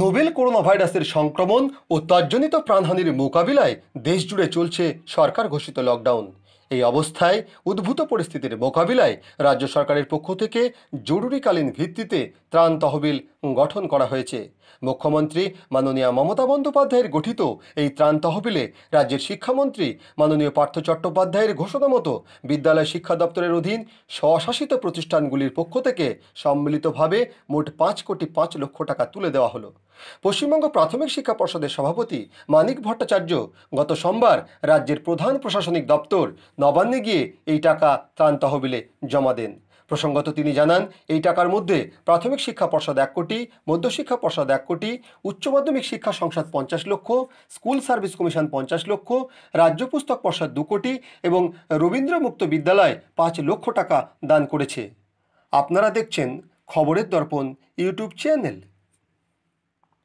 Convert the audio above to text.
Nobel corona ভাইরাসের সংক্রমণ ও তজ্জনিত প্রাণহানির মোকাবিলায় দেশজুড়ে চলছে সরকার ঘোষিত লকডাউন এই অবস্থায় উদ্ভূত পরিস্থিতির মোকাবিলায় রাজ্য সরকারের পক্ষ থেকে জরুরিকালীন ভিত্তিতে ত্রাণ তহবিল গঠন করা হয়েছে মুখ্যমন্ত্রী মাননীয় মমতা বন্দ্যোপাধ্যায়ের গঠিত এই ত্রাণ তহবিলে রাজ্যের শিক্ষামন্ত্রী মাননীয় পার্থ চট্টোপাধ্যায়ের ঘোষণা মতো বিদ্যালয় শিক্ষা দপ্তরের অধীন স্বশাসিত প্রতিষ্ঠানগুলির পক্ষ থেকে সম্মিলিতভাবে মোট পাঁচ কোটি পাঁচ লক্ষ টাকা তুলে দেওয়া হলো পশ্চিমবঙ্গ প্রাথমিক শিক্ষা পর্ষদের সভাপতি মানিক ভট্টাচার্য গত সোমবার রাজ্যের প্রধান প্রশাসনিক দপ্তর নবান্নে গিয়ে এই টাকা ত্রাণ তহবিলে জমা দেন প্রসঙ্গত তিনি জানান এই টাকার মধ্যে প্রাথমিক শিক্ষা পর্ষদ এক কোটি মধ্যশিক্ষা পর্ষদ এক কোটি উচ্চ মাধ্যমিক শিক্ষা সংসদ পঞ্চাশ লক্ষ স্কুল সার্ভিস কমিশন পঞ্চাশ লক্ষ রাজ্য পুস্তক পর্ষদ দু কোটি এবং রবীন্দ্র মুক্ত বিদ্যালয় পাঁচ লক্ষ টাকা দান করেছে আপনারা দেখছেন খবরের দর্পণ ইউটিউব চ্যানেল